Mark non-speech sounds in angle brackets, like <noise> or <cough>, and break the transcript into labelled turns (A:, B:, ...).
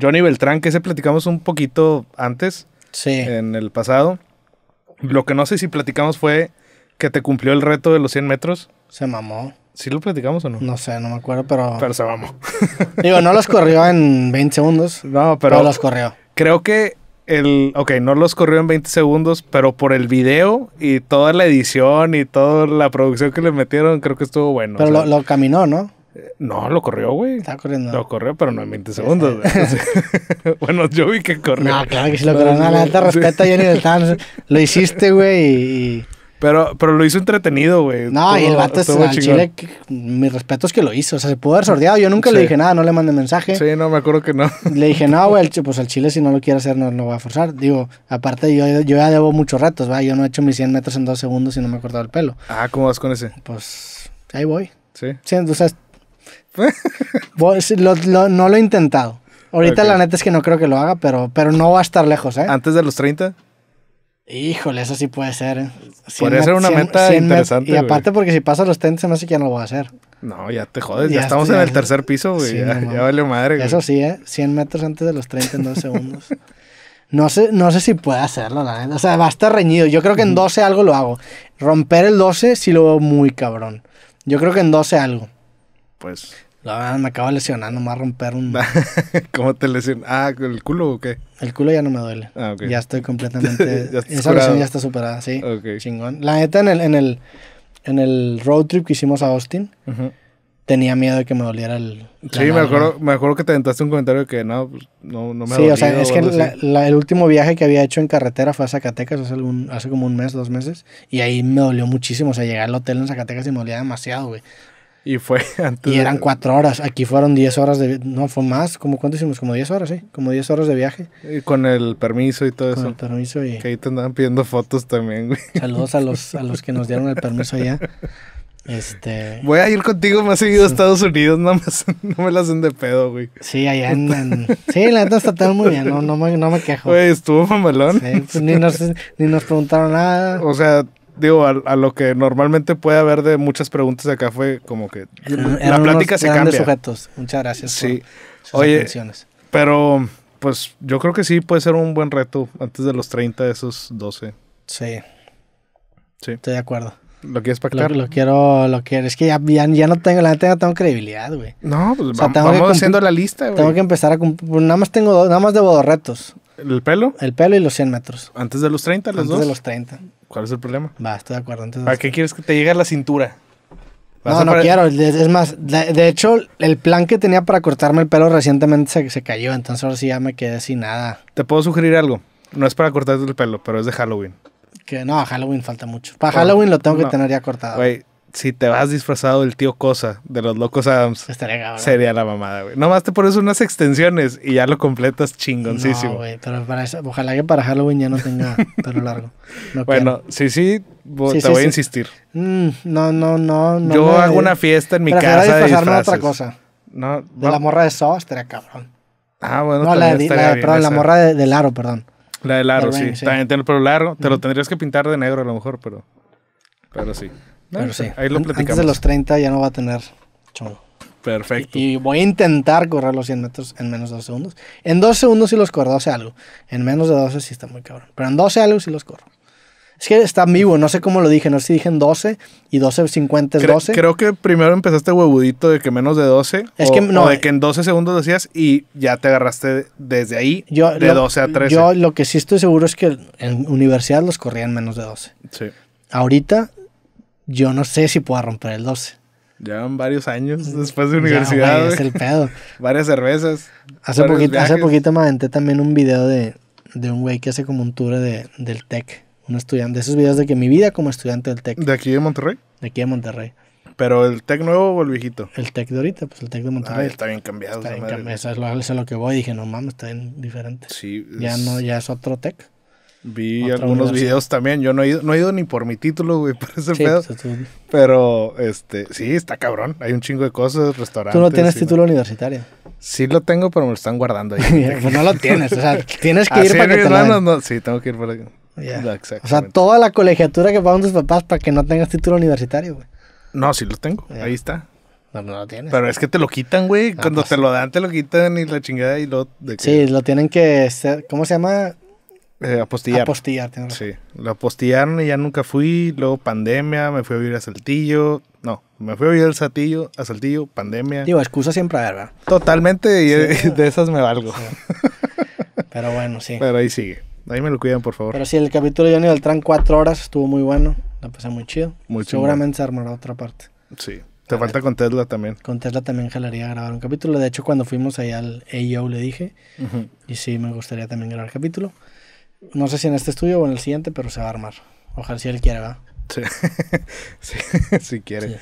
A: Johnny Beltrán, que se platicamos un poquito antes, sí. en el pasado. Lo que no sé si platicamos fue que te cumplió el reto de los 100 metros. Se mamó. ¿Sí lo platicamos
B: o no? No sé, no me acuerdo, pero... Pero se mamó. <laughs> Digo, no los corrió en 20 segundos.
A: No, pero... ¿No los corrió. Creo que el... Ok, no los corrió en 20 segundos, pero por el video y toda la edición y toda la producción que le metieron, creo que estuvo bueno. Pero
B: lo caminó, ¿no?
A: No, lo corrió, güey. corriendo. Lo corrió, pero no en 20 segundos. <laughs> bueno, yo vi que corrió. No, claro que sí lo corrió. No, la neta respeta a Johnny tan Lo hiciste, güey, y... Pero, pero lo hizo entretenido, güey. No, y el vato es, al chile, mi respeto es que lo hizo. O sea, se pudo haber sordeado. Yo nunca le dije
B: nada, no le mandé mensaje. Sí,
A: no, me acuerdo que no. <laughs> Le
B: dije, no, güey, pues al chile si no lo quiere hacer no lo voy a forzar. Digo, aparte yo, yo ya debo muchos ratos, ¿va? Yo no he hecho mis 100 metros en dos segundos y no me he cortado el pelo.
A: Ah, ¿cómo vas con ese? Pues ahí voy. Sí.
B: sí o <laughs> no lo he intentado. Ahorita la neta es que no creo que lo haga, pero, pero no va a estar lejos, ¿eh?
A: ¿Antes de los 30? Híjole, eso
B: sí puede ser. ¿eh?
A: Podría ser una meta interesante. y aparte,
B: porque si pasa los 30, no sé quién lo voy a hacer.
A: No, ya te jodes, ya, estamos en el tercer piso, ya, vale madre, Eso
B: sí, ¿eh? 100 metros antes de los 30 en 12 segundos. <laughs> no sé, no sé si puede hacerlo, la neta. O sea, va a estar reñido. Yo creo que en 12 algo lo hago. Romper el 12 sí lo veo muy cabrón. Yo creo que en 12 algo pues. La verdad, me acabo lesionando más romper un.
A: <laughs> ¿Cómo te lesionas?
B: Ah, ¿el culo o qué? El culo ya no me duele. Ah, ya estoy <laughs> completamente. esa lesión ya está superada, sí. Chingón. La neta, en el, en el, en el road trip que hicimos a Austin. tenía miedo de que me doliera el. Sí, me acuerdo,
A: me acuerdo, que te aventaste un comentario que no, pues, no, no me Sí, o sea, es que el
B: último viaje que había hecho en carretera fue a Zacatecas hace, algún, hace como un mes, dos meses, y ahí me dolió muchísimo. O sea, llegué al hotel en Zacatecas y me dolía demasiado, güey.
A: Y fue <laughs>
B: Y eran cuatro horas. Aquí fueron diez horas de... No, fue más. ¿cómo cuánto hicimos? Como diez horas, ¿sí? Como diez horas de viaje.
A: Y con el permiso y todo eso. Con el permiso y... Que ahí te andaban pidiendo fotos también, güey. Saludos a los, <laughs> a los que nos dieron el permiso allá. Este... Voy a ir contigo más seguido a Estados Unidos, nada más. <laughs> No me la hacen de pedo, güey. Sí, allá en... Sí,
B: la verdad está todo muy bien, no, no, me, no me quejo. Güey,
A: estuvo mamalón. Sí, pues ni, nos, ni nos preguntaron nada. O sea, digo, a, lo que normalmente puede haber de muchas preguntas de acá fue como que la plática se cambia. sujetos. Muchas gracias. Sí. Por sus Oye, pero pues yo creo que sí puede ser un buen reto antes de los 30 esos 12. Sí. Sí. Estoy de acuerdo. ¿Lo quieres pactar? Lo, lo
B: quiero, lo quiero. Es que ya, no tengo, la neta no tengo credibilidad, güey. No, pues vamos haciendo la lista, güey. Tengo que empezar a nada más tengo, nada más debo dos retos. ¿El pelo? El pelo y los 100 metros.
A: ¿Antes de los 30, los dos? Antes de los 30. ¿Cuál es el problema? Va, estoy de acuerdo. ¿Para qué quieres que te llegue a la cintura? No, no quiero.
B: Es más, de, hecho, el plan que tenía para cortarme el pelo recientemente se, se, cayó, entonces ahora
A: sí ya me quedé sin nada. ¿Te puedo sugerir algo? No es para cortarte el pelo, pero es de Halloween.
B: Que no, a Halloween falta mucho. Para Halloween lo tengo que tener ya cortado
A: si te vas disfrazado del tío Cosa de los Locos Adams, sería la mamada, güey. Nomás te pones unas extensiones y ya lo completas chingoncísimo. No,
B: güey, pero para eso, ojalá que para Halloween ya no tenga <laughs> pelo largo.
A: bueno, sí, sí, te voy a insistir.
B: Mm, no, no, no, Yo hago una fiesta en mi casa de disfrazarme otra cosa.
A: No, de la morra
B: de Saw estaría cabrón.
A: Ah, bueno, no, la, de, la, bien la morra
B: de, del aro, perdón.
A: La del aro, sí. También tiene el pelo largo. Te lo tendrías que pintar de negro a lo mejor, pero, pero sí. Pero sí. Ahí lo platicamos. Antes de los
B: 30 ya no va a tener
A: Perfecto. Y, voy
B: a intentar correr los 100 metros en menos de 12 segundos. En 2 segundos sí los corro, 12 algo. En menos de 12 sí está muy cabrón. Pero en 12 algo sí los corro. Es que está vivo, no sé cómo lo dije, no sé si dije en 12 y 12.50 es 12. Creo,
A: que primero empezaste huevudito de que menos de 12. Es o, que no. de eh, que en 12 segundos decías y ya te agarraste desde ahí yo, de 12 a 13. Yo
B: lo que sí estoy seguro es que en universidad los corría en menos de 12. Sí. Ahorita yo no sé si pueda romper el 12.
A: Llevan varios años mm. después de universidad. es el pedo. <laughs> Varias cervezas. Hace poquito, hace
B: poquito me aventé también un video de, de un güey que hace como un tour de, del TEC. Un estudiante. De esos videos de que mi vida como estudiante del TEC.
A: ¿De aquí de Monterrey? De aquí de Monterrey. ¿Pero el TEC nuevo
B: o el viejito? El TEC de ahorita, pues el TEC de Monterrey. está bien cambiado. Está bien cambiado. Eso es, lo, que voy. Dije, no mames, está bien diferente. Sí. Ya, no, ya es otro TEC.
A: Vi algunos videos también. Yo no he ido, no he ido ni por mi título, güey, <laughs> por ese pedo. Pues, pero, este, sí, está cabrón. Hay un chingo de cosas, restaurantes. Tú no tienes título universitario. Sí lo tengo, pero me lo están guardando ahí. <laughs> pues no lo tienes. O sea, <laughs> tienes que ir para que te lo Sí, tengo que ir para yeah. O sea, toda
B: la colegiatura que pagan tus papás para que no tengas título universitario, güey.
A: No, sí lo tengo. Ahí está. No, no lo tienes. Pero es que te lo quitan, güey. Ah, Cuando pues te lo dan, te lo quitan y la chingada y lo...
B: Sí, lo tienen que... ¿Cómo se llama?
A: Eh, apostillar. Apostillar, Sí, lo apostillaron y ya nunca fui. Luego pandemia, me fui a vivir a Saltillo. No, me fui a vivir a Saltillo, a Saltillo, pandemia. Digo, excusa siempre ¿verdad? Totalmente, de esas me valgo. Pero bueno, sí. Pero ahí sigue. Ahí me lo cuidan, por favor. Pero
B: sí, el capítulo de Johnny Beltrán, cuatro horas, estuvo muy bueno. La pasé muy chido. Muy Seguramente se armará otra parte.
A: Sí. Te falta con
B: Tesla también. Con Tesla también jalaría grabar un capítulo. De hecho, cuando fuimos allá al AO e le dije. Y sí, me gustaría también grabar el capítulo. No sé si en este estudio o en el siguiente, pero se va a armar. Ojalá si él quiere, ¿verdad? <laughs> Sí. si quiere.